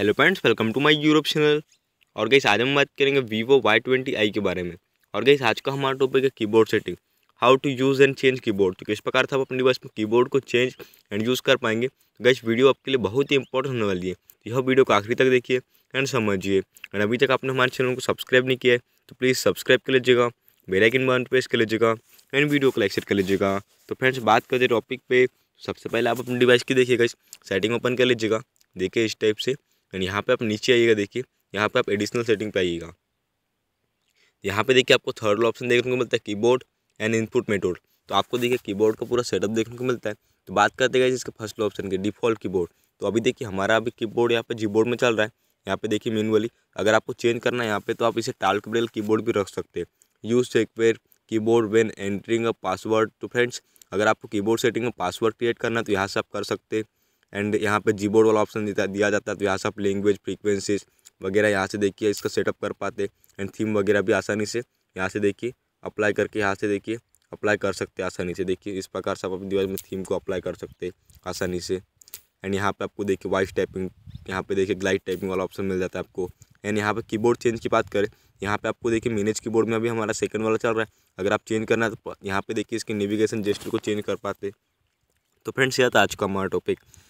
hello friends welcome to my Europe channel और गई आज हम बात करेंगे वीवो वाई ट्वेंटी आई के बारे में और गई आज का हमारा टॉपिक है keyboard setting how to use and change keyboard तो किस प्रकार से आप अपनी डिवाइस में कीबोर्ड को चेंज एंड यूज़ कर पाएंगे तो गई वीडियो आपके लिए बहुत ही इंपॉर्टेंट होने वाली है यह वीडियो को आखिरी तक देखिए एंड समझिए एंड अभी तक आपने हमारे चैनल को सब्सक्राइब नहीं किया है तो प्लीज़ सब्सक्राइब कर लीजिएगा बेलाइकिन बन प्रेस कर लीजिएगा एंड वीडियो को लाइक शेयर कर लीजिएगा तो फ्रेंड्स बात करते टॉपिक पे सबसे पहले आप अपनी डिवाइस की देखिएगा सेटिंग ओपन कर लीजिएगा देखिए इस टाइप से एंड यहाँ पे आप नीचे आइएगा देखिए यहाँ पे आप एडिशनल सेटिंग पे आइएगा यहाँ पे देखिए आपको थर्ड ऑप्शन देखने को मिलता है कीबोर्ड एंड इनपुट मेटोड तो आपको देखिए कीबोर्ड का पूरा सेटअप देखने को मिलता है तो बात करते गए इसके फर्स्ट ऑप्शन की डिफॉल्ट कीबोर्ड तो अभी देखिए हमारा अभी कीबोर्ड यहाँ पर जीबोर्ड में चल रहा है यहाँ पे देखिए मेनुअली अगर आपको चेंज करना है यहाँ पे तो आप इसे टाल कब्रेल कीबोर्ड भी रख सकते हैं use secure keyboard when entering a password तो फ्रेंड्स अगर आपको कीबोर्ड सेटिंग में पासवर्ड क्रिएट करना है तो यहाँ से आप कर सकते हैं एंड यहाँ पे जीबोर्ड वाला ऑप्शन दिया जाता है तो यहाँ से आप लैंग्वेज फ्रीक्वेंसीज वगैरह यहाँ से देखिए इसका सेटअप कर पाते एंड थीम वगैरह भी आसानी से यहाँ से देखिए अप्लाई करके यहाँ से देखिए अप्लाई कर सकते हैं आसानी से देखिए इस प्रकार से आप अपनी डिवाइस में थीम को अप्लाई कर सकते हैं आसानी से एंड यहाँ पे आपको देखिए वॉइस टाइपिंग यहाँ पे देखिए ग्लाइड टाइपिंग वाला ऑप्शन मिल जाता है आपको एंड यहाँ पे कीबोर्ड चेंज की बात करें यहाँ पे आपको देखिए मैनेज कीबोर्ड में अभी हमारा सेकंड वाला चल रहा है अगर आप चेंज करना है तो यहाँ पे देखिए इसके नेविगेशन जेस्टर को चेंज कर पाते तो फ्रेंड्स यह था आज का हमारा टॉपिक